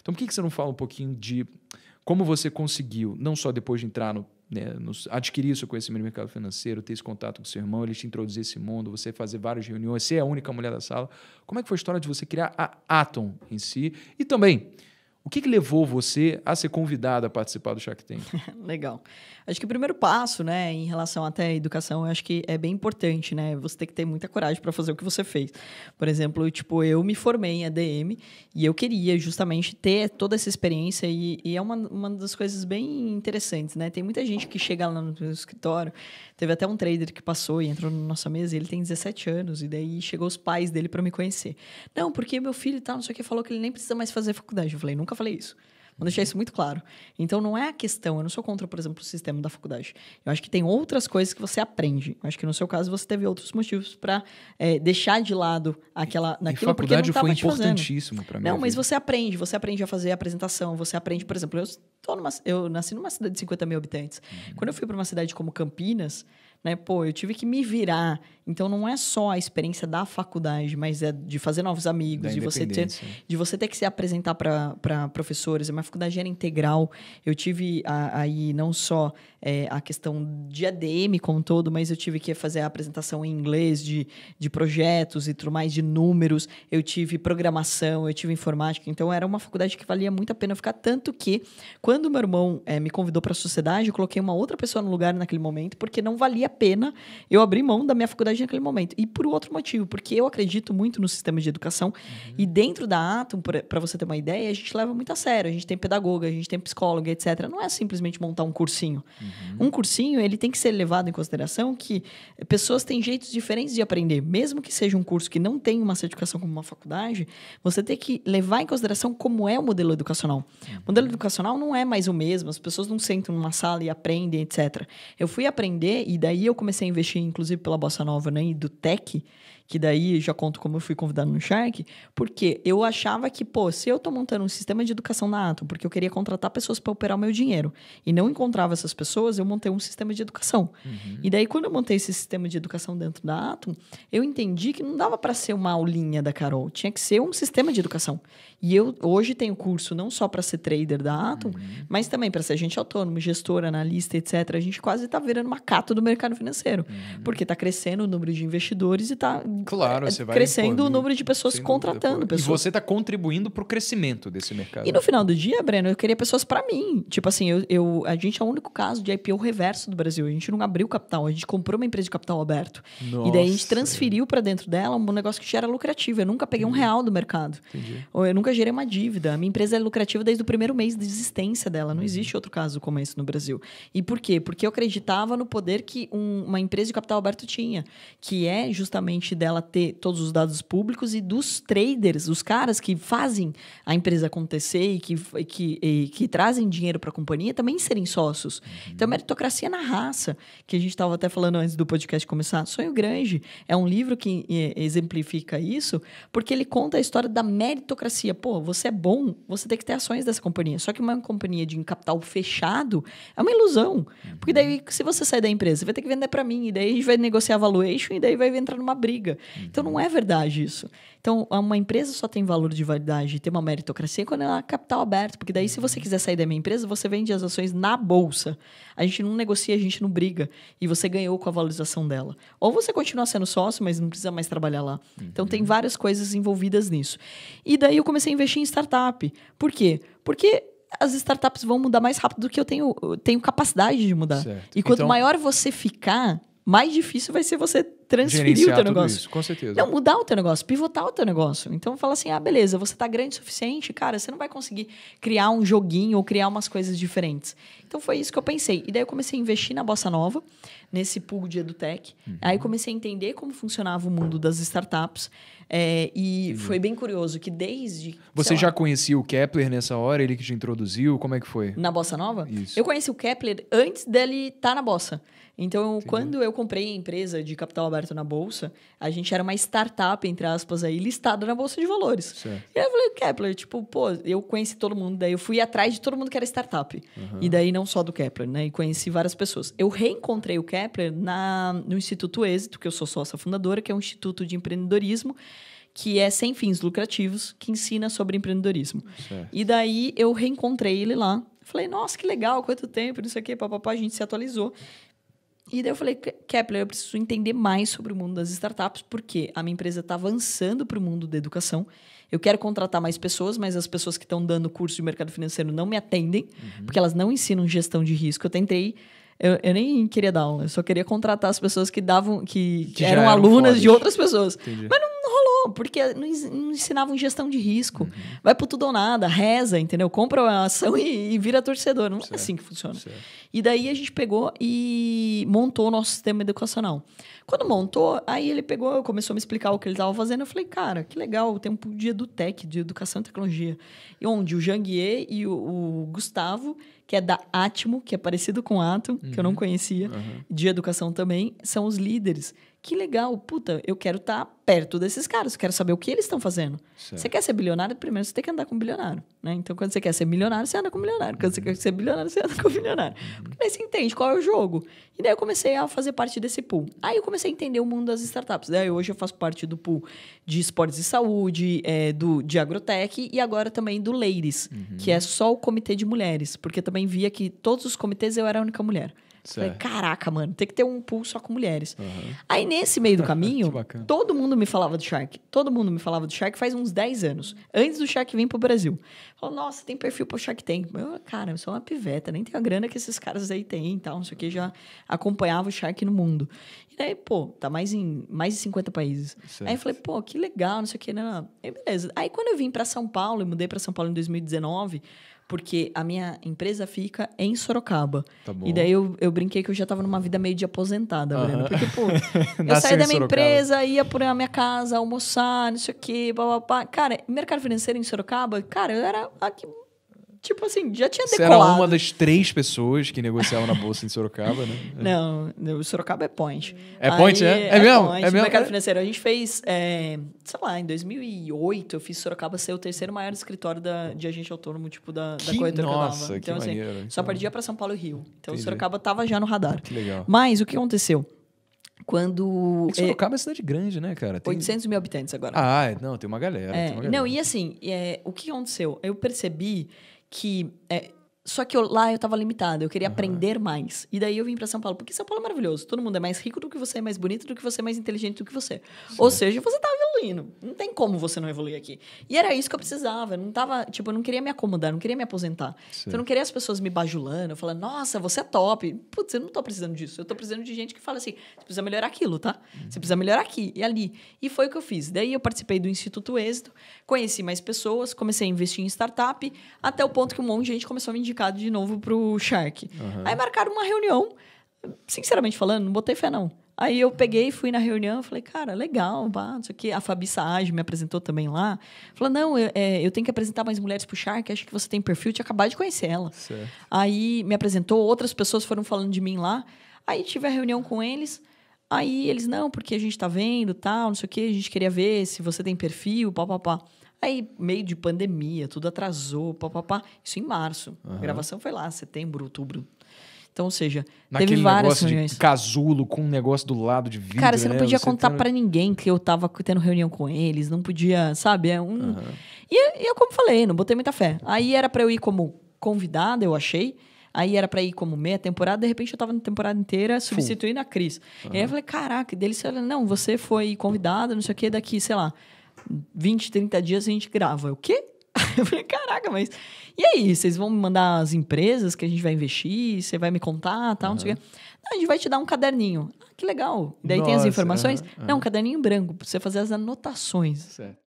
Então, por que, que você não fala um pouquinho de como você conseguiu, não só depois de entrar no, né, adquirir seu conhecimento no mercado financeiro, ter esse contato com seu irmão, ele te introduzir esse mundo, você fazer várias reuniões, ser a única mulher da sala. Como é que foi a história de você criar a Atom em si? E também, o que, que, levou você a ser convidada a participar do Shark Tank? Legal. Acho que o primeiro passo, né, em relação até à educação, acho que é bem importante, né? Você tem que ter muita coragem para fazer o que você fez. Por exemplo, tipo, eu me formei em ADM e eu queria justamente ter toda essa experiência e, e é uma, uma das coisas bem interessantes, né? Tem muita gente que chega lá no escritório, teve até um trader que passou e entrou na nossa mesa, ele tem 17 anos e daí chegou os pais dele para me conhecer. Não, porque meu filho tá, não sei o que, falou que ele nem precisa mais fazer faculdade. Eu falei, nunca eu falei isso. Vou deixar isso muito claro. Então, não é a questão. Eu não sou contra, por exemplo, o sistema da faculdade. Eu acho que tem outras coisas que você aprende. Eu acho que no seu caso você teve outros motivos para é, deixar de lado aquela, naquilo e faculdade porque não foi importantíssimo para mim. Não, mas você aprende. Você aprende a fazer a apresentação. Você aprende, por exemplo, eu, numa, eu nasci numa cidade de 50 mil habitantes. Uhum. Quando eu fui para uma cidade como Campinas, né? Pô, eu tive que me virar. Então não é só a experiência da faculdade, mas é de fazer novos amigos, de você ter, né? de você ter que se apresentar para professores. A minha faculdade era integral. Eu tive aí não só é, a questão de ADM como um todo, mas eu tive que fazer a apresentação em inglês de, de projetos e tudo mais, de números. Eu tive programação, eu tive informática. Então era uma faculdade que valia muito a pena ficar tanto que quando meu irmão é, me convidou para a sociedade, eu coloquei uma outra pessoa no lugar naquele momento porque não valia a pena eu abrir mão da minha faculdade naquele momento. E por outro motivo, porque eu acredito muito no sistema de educação. Uhum. E dentro da Atom, para você ter uma ideia, a gente leva muito a sério. A gente tem pedagoga, a gente tem psicóloga, etc. Não é simplesmente montar um cursinho. Uhum. Um cursinho, ele tem que ser levado em consideração que pessoas têm jeitos diferentes de aprender. Mesmo que seja um curso que não tem uma certificação como uma faculdade, você tem que levar em consideração como é o modelo educacional. O uhum. modelo educacional não é mais o mesmo. As pessoas não sentam numa sala e aprendem, etc. Eu fui aprender, e daí aí eu comecei a investir, inclusive pela Bossa Nova né, e do Tech, que daí já conto como eu fui convidado no Shark, porque eu achava que, pô, se eu tô montando um sistema de educação na Atom, porque eu queria contratar pessoas para operar o meu dinheiro, e não encontrava essas pessoas, eu montei um sistema de educação. Uhum. E daí, quando eu montei esse sistema de educação dentro da Atom, eu entendi que não dava para ser uma aulinha da Carol, tinha que ser um sistema de educação. E eu hoje tenho curso não só para ser trader da Atom, uhum. mas também para ser agente autônomo, gestor, analista, etc. A gente quase está virando uma cata do mercado financeiro, uhum. porque está crescendo o número de investidores e está claro, é você vai crescendo impor, o número de né? pessoas contratando dúvida, pessoas. E você está contribuindo para o crescimento desse mercado. E no final do dia, Breno, eu queria pessoas para mim. Tipo assim, eu, eu, a gente é o único caso de IPO reverso do Brasil. A gente não abriu capital, a gente comprou uma empresa de capital aberto. Nossa. E daí a gente transferiu para dentro dela um negócio que já era lucrativo. Eu nunca peguei Entendi. um uhum. real do mercado. Entendi. Ou eu nunca gerei uma dívida. A minha empresa é lucrativa desde o primeiro mês de existência dela. Não uhum. existe outro caso como esse no Brasil. E por quê? Porque eu acreditava no poder que um, uma empresa de capital aberto tinha, que é justamente dela dela ter todos os dados públicos e dos traders, os caras que fazem a empresa acontecer e que, que, e, que trazem dinheiro para a companhia também serem sócios. Uhum. Então, é meritocracia na raça, que a gente estava até falando antes do podcast começar. Sonho Grande é um livro que exemplifica isso, porque ele conta a história da meritocracia. Pô, você é bom, você tem que ter ações dessa companhia. Só que uma companhia de capital fechado é uma ilusão. Porque uhum. daí, se você sair da empresa, você vai ter que vender para mim, e daí a gente vai negociar valuation, e daí vai entrar numa briga. Uhum. Então não é verdade isso. Então uma empresa só tem valor de validade e tem uma meritocracia quando ela é capital aberto, porque daí uhum. se você quiser sair da minha empresa, você vende as ações na bolsa. A gente não negocia, a gente não briga e você ganhou com a valorização dela. Ou você continua sendo sócio, mas não precisa mais trabalhar lá. Uhum. Então tem uhum. várias coisas envolvidas nisso. E daí eu comecei a investir em startup. Por quê? Porque as startups vão mudar mais rápido do que eu tenho, eu tenho capacidade de mudar. Certo. E quanto então, maior você ficar, mais difícil vai ser você transferir Gerenciar o teu negócio. Isso, com certeza. Não, mudar o teu negócio, pivotar o teu negócio. Então fala assim: ah, beleza, você tá grande o suficiente, cara, você não vai conseguir criar um joguinho ou criar umas coisas diferentes. Então foi isso que eu pensei. E daí eu comecei a investir na Bossa Nova, nesse pool de EduTech. Uhum. Aí comecei a entender como funcionava o mundo das startups. É, e uhum. foi bem curioso que desde. Você já lá, conhecia o Kepler nessa hora? Ele que te introduziu? Como é que foi? Na Bossa Nova? Isso. Eu conheci o Kepler antes dele estar tá na Bossa. Então, Sim. quando eu comprei a empresa de capital aberto na bolsa, a gente era uma startup, entre aspas, aí, listada na bolsa de valores. Certo. E aí eu falei, Kepler, tipo, pô, eu conheci todo mundo, daí eu fui atrás de todo mundo que era startup. Uhum. E daí não só do Kepler, né? E conheci várias pessoas. Eu reencontrei o Kepler na, no Instituto Êxito, que eu sou sócia fundadora, que é um instituto de empreendedorismo que é sem fins lucrativos, que ensina sobre empreendedorismo. Certo. E daí eu reencontrei ele lá. Falei, nossa, que legal, quanto tempo, não sei o quê, papapá, a gente se atualizou. E daí eu falei, Kepler, eu preciso entender mais sobre o mundo das startups, porque a minha empresa está avançando para o mundo da educação. Eu quero contratar mais pessoas, mas as pessoas que estão dando curso de mercado financeiro não me atendem, uhum. porque elas não ensinam gestão de risco. Eu tentei. Eu, eu, nem queria dar aula, eu só queria contratar as pessoas que davam, que, que eram, eram alunas de outras pessoas. Entendi. Mas não porque não, ensinavam gestão de risco. Uhum. Vai pro tudo ou nada, reza, entendeu? Compra uma ação e, e vira torcedor. Não é certo. é assim que funciona. Certo. E daí a gente pegou e montou o nosso sistema educacional. Quando montou, aí ele pegou, começou a me explicar o que ele estava fazendo. Eu falei, cara, que legal, tem um dia do TEC, de Educação e Tecnologia, onde o Janguier e o, o Gustavo que é da Atmo, que é parecido com Atom, uhum. que eu não uhum. conhecia, uhum. de educação também, são os líderes. Que legal, puta, eu quero estar tá perto desses caras, quero saber o que eles estão fazendo. Certo. Você quer ser bilionário? Primeiro você tem que andar com um bilionário, né? Então quando você quer ser milionário, você anda com um Quando uhum. você quer ser bilionário, você anda com um bilionário. Uhum. Porque daí você entende qual é o jogo. E daí eu comecei a fazer parte desse pool. Aí eu comecei a entender o mundo das startups. Daí hoje eu faço parte do pool de esportes e saúde, é, do, de agrotec e agora também do Ladies, uhum. que é só o comitê de mulheres, porque também também via que todos os comitês eu era a única mulher. Certo. Falei, caraca, mano, tem que ter um pool só com mulheres. Uhum. Aí, nesse meio do caminho, todo mundo me falava do Shark. Todo mundo me falava do Shark faz uns 10 anos, antes do Shark vir pro Brasil. Falou, nossa, tem perfil pro Shark Tank. Eu, cara, eu sou uma piveta, nem tenho a grana que esses caras aí têm e tal, não sei o que, já acompanhava o Shark no mundo. E daí, pô, tá mais em mais de 50 países. Certo. Aí eu falei, pô, que legal, não sei o que, né, Aí, beleza. Aí, quando eu vim para São Paulo, e mudei para São Paulo em 2019, porque a minha empresa fica em Sorocaba. Tá e daí eu, eu brinquei que eu já tava numa vida meio de aposentada, Breno. Porque, pô, eu saí da minha empresa, ia a minha casa almoçar, não sei o quê, blá, blá, blá. Cara, mercado financeiro em Sorocaba, cara, eu era aqui tipo assim, já tinha decolado. Você era uma das três pessoas que negociavam na bolsa em Sorocaba, né? Não, o Sorocaba é point. É Aí, point, é? É, é mesmo? Point, é mesmo? mercado financeiro. A gente fez, é, sei lá, em 2008, eu fiz Sorocaba ser o terceiro maior escritório da, de agente autônomo, tipo, da, que, da corretora nossa, que eu dava. Então, que assim, maneiro, só então. perdia para São Paulo e Rio. Então, Entendi. Sorocaba tava já no radar. Que legal. Mas o que aconteceu? quando. É, é Sorocaba é, é cidade grande, né, cara? Tem... 800 mil habitantes agora. Ah, é. não, tem uma galera. É, tem uma galera. Não, e assim, é, o que aconteceu? Eu percebi que. É, só que eu, lá eu estava limitada, eu queria uhum. aprender mais. E daí eu vim para São Paulo, porque São Paulo é maravilhoso. Todo mundo é mais rico do que você, é mais bonito do que você, é mais inteligente do que você. Sim. Ou seja, você tá evoluindo. Não tem como você não evoluir aqui. E era isso que eu precisava. Eu não tava, tipo, eu não queria me acomodar, não queria me aposentar. Então, eu não queria as pessoas me bajulando, falando, nossa, você é top. Putz, eu não tô precisando disso. Eu tô precisando de gente que fala assim, você precisa melhorar aquilo, tá? Você precisa melhorar aqui e ali. E foi o que eu fiz. Daí eu participei do Instituto Êxito, conheci mais pessoas, comecei a investir em startup, até o ponto que um monte de gente começou a me indicar de novo pro Shark. Uhum. Aí marcaram uma reunião. Sinceramente falando, não botei fé, não. Aí eu peguei, fui na reunião, falei, cara, legal, pá, não sei o quê. A Fabi Age me apresentou também lá. Falou, não, eu, é, eu tenho que apresentar mais mulheres pro Shark, acho que você tem perfil, te acabado de conhecer ela. Certo. Aí me apresentou, outras pessoas foram falando de mim lá. Aí tive a reunião com eles. Aí eles, não, porque a gente tá vendo, tal, não sei o quê, a gente queria ver se você tem perfil, pá, pá, pá. Aí, meio de pandemia, tudo atrasou, pá, pá, pá. Isso em março. Uhum. A gravação foi lá, setembro, outubro, então, ou seja, Naquele teve várias reuniões. De casulo com um negócio do lado de vidro. Cara, você não né? podia você contar tendo... para ninguém que eu tava tendo reunião com eles, não podia, sabe? É um. Uhum. E, e eu, como falei, não botei muita fé. Aí era para eu ir como convidada, eu achei. Aí era pra ir como meia temporada, de repente eu tava na temporada inteira substituindo Full. a Cris. Uhum. E aí eu falei, caraca, dele você não, você foi convidada, não sei o quê, daqui, sei lá, 20, 30 dias a gente grava. O quê? Eu falei, caraca, mas. E aí, vocês vão me mandar as empresas que a gente vai investir? Você vai me contar, tal, uhum. não sei o quê. Não, a gente vai te dar um caderninho. Ah, que legal. Daí Nossa, tem as informações. Uhum, uhum. Não, um caderninho branco, pra você fazer as anotações. Certo.